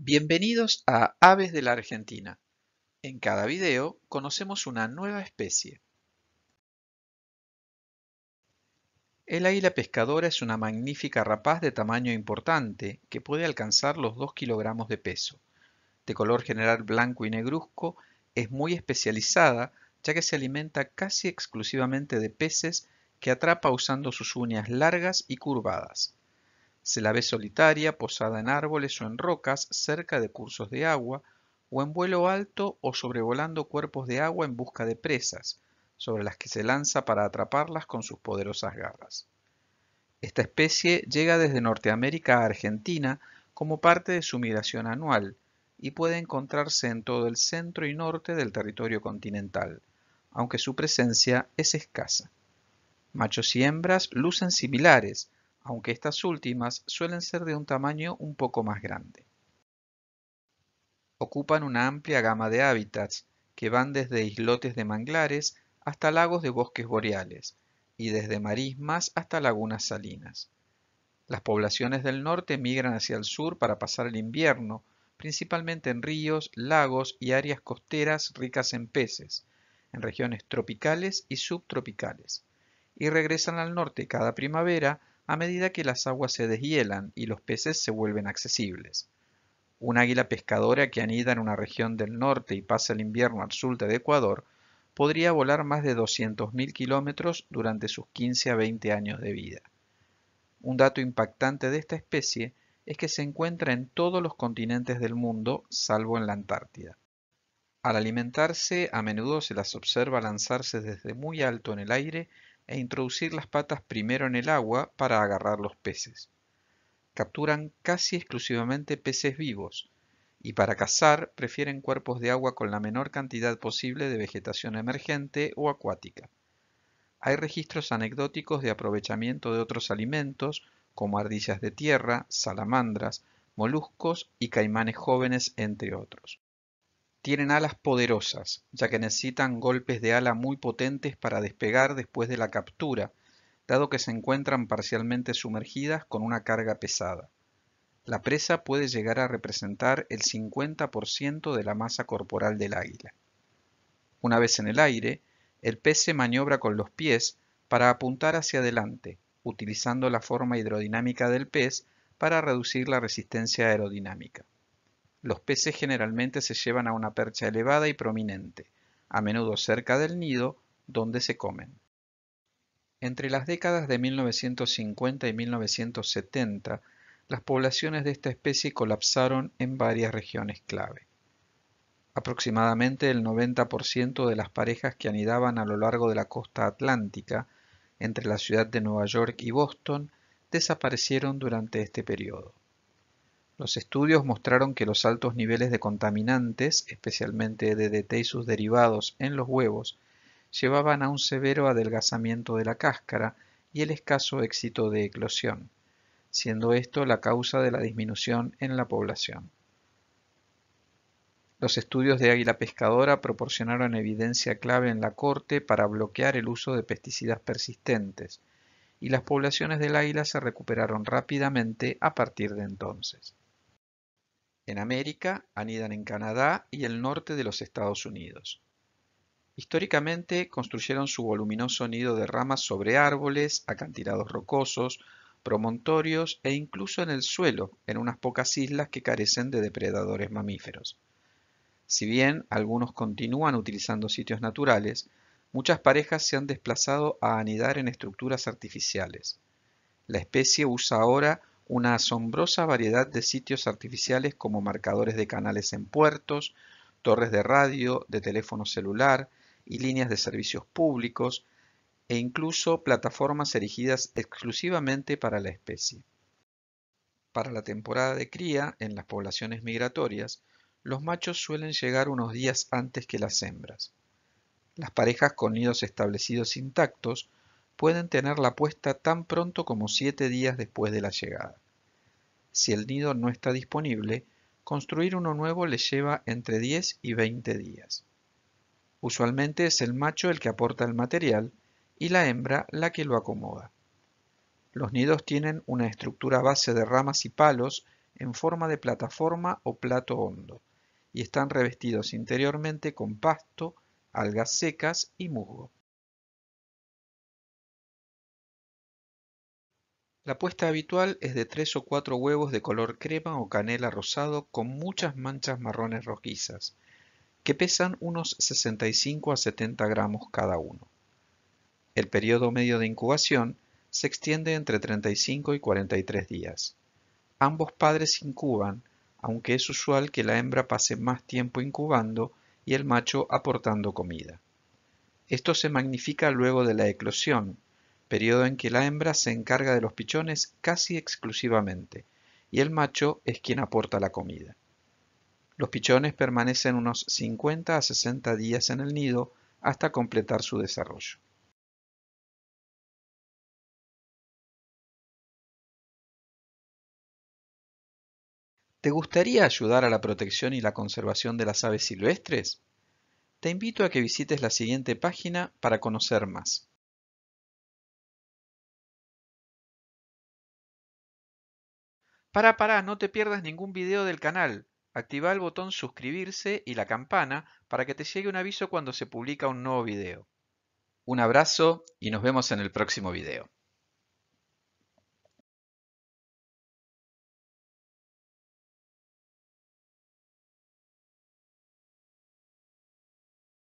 Bienvenidos a Aves de la Argentina. En cada video conocemos una nueva especie. El águila pescadora es una magnífica rapaz de tamaño importante que puede alcanzar los 2 kilogramos de peso. De color general blanco y negruzco, es muy especializada ya que se alimenta casi exclusivamente de peces que atrapa usando sus uñas largas y curvadas. Se la ve solitaria, posada en árboles o en rocas, cerca de cursos de agua, o en vuelo alto o sobrevolando cuerpos de agua en busca de presas, sobre las que se lanza para atraparlas con sus poderosas garras. Esta especie llega desde Norteamérica a Argentina como parte de su migración anual y puede encontrarse en todo el centro y norte del territorio continental, aunque su presencia es escasa. Machos y hembras lucen similares, aunque estas últimas suelen ser de un tamaño un poco más grande. Ocupan una amplia gama de hábitats, que van desde islotes de manglares hasta lagos de bosques boreales, y desde marismas hasta lagunas salinas. Las poblaciones del norte migran hacia el sur para pasar el invierno, principalmente en ríos, lagos y áreas costeras ricas en peces, en regiones tropicales y subtropicales, y regresan al norte cada primavera a medida que las aguas se deshielan y los peces se vuelven accesibles. Un águila pescadora que anida en una región del norte y pasa el invierno al sur de Ecuador podría volar más de 200.000 kilómetros durante sus 15 a 20 años de vida. Un dato impactante de esta especie es que se encuentra en todos los continentes del mundo, salvo en la Antártida. Al alimentarse, a menudo se las observa lanzarse desde muy alto en el aire e introducir las patas primero en el agua para agarrar los peces. Capturan casi exclusivamente peces vivos y para cazar prefieren cuerpos de agua con la menor cantidad posible de vegetación emergente o acuática. Hay registros anecdóticos de aprovechamiento de otros alimentos como ardillas de tierra, salamandras, moluscos y caimanes jóvenes, entre otros. Tienen alas poderosas, ya que necesitan golpes de ala muy potentes para despegar después de la captura, dado que se encuentran parcialmente sumergidas con una carga pesada. La presa puede llegar a representar el 50% de la masa corporal del águila. Una vez en el aire, el pez se maniobra con los pies para apuntar hacia adelante, utilizando la forma hidrodinámica del pez para reducir la resistencia aerodinámica los peces generalmente se llevan a una percha elevada y prominente, a menudo cerca del nido, donde se comen. Entre las décadas de 1950 y 1970, las poblaciones de esta especie colapsaron en varias regiones clave. Aproximadamente el 90% de las parejas que anidaban a lo largo de la costa atlántica, entre la ciudad de Nueva York y Boston, desaparecieron durante este periodo. Los estudios mostraron que los altos niveles de contaminantes, especialmente DDT y sus derivados, en los huevos, llevaban a un severo adelgazamiento de la cáscara y el escaso éxito de eclosión, siendo esto la causa de la disminución en la población. Los estudios de águila pescadora proporcionaron evidencia clave en la corte para bloquear el uso de pesticidas persistentes, y las poblaciones del águila se recuperaron rápidamente a partir de entonces en América, anidan en Canadá y el norte de los Estados Unidos. Históricamente construyeron su voluminoso nido de ramas sobre árboles, acantilados rocosos, promontorios e incluso en el suelo, en unas pocas islas que carecen de depredadores mamíferos. Si bien algunos continúan utilizando sitios naturales, muchas parejas se han desplazado a anidar en estructuras artificiales. La especie usa ahora una asombrosa variedad de sitios artificiales como marcadores de canales en puertos, torres de radio, de teléfono celular y líneas de servicios públicos, e incluso plataformas erigidas exclusivamente para la especie. Para la temporada de cría, en las poblaciones migratorias, los machos suelen llegar unos días antes que las hembras. Las parejas con nidos establecidos intactos pueden tenerla puesta tan pronto como siete días después de la llegada. Si el nido no está disponible, construir uno nuevo le lleva entre 10 y 20 días. Usualmente es el macho el que aporta el material y la hembra la que lo acomoda. Los nidos tienen una estructura base de ramas y palos en forma de plataforma o plato hondo y están revestidos interiormente con pasto, algas secas y musgo. La puesta habitual es de tres o cuatro huevos de color crema o canela rosado con muchas manchas marrones rojizas, que pesan unos 65 a 70 gramos cada uno. El periodo medio de incubación se extiende entre 35 y 43 días. Ambos padres incuban, aunque es usual que la hembra pase más tiempo incubando y el macho aportando comida. Esto se magnifica luego de la eclosión, periodo en que la hembra se encarga de los pichones casi exclusivamente y el macho es quien aporta la comida. Los pichones permanecen unos 50 a 60 días en el nido hasta completar su desarrollo. ¿Te gustaría ayudar a la protección y la conservación de las aves silvestres? Te invito a que visites la siguiente página para conocer más. Para pará, no te pierdas ningún video del canal. Activa el botón suscribirse y la campana para que te llegue un aviso cuando se publica un nuevo video. Un abrazo y nos vemos en el próximo video.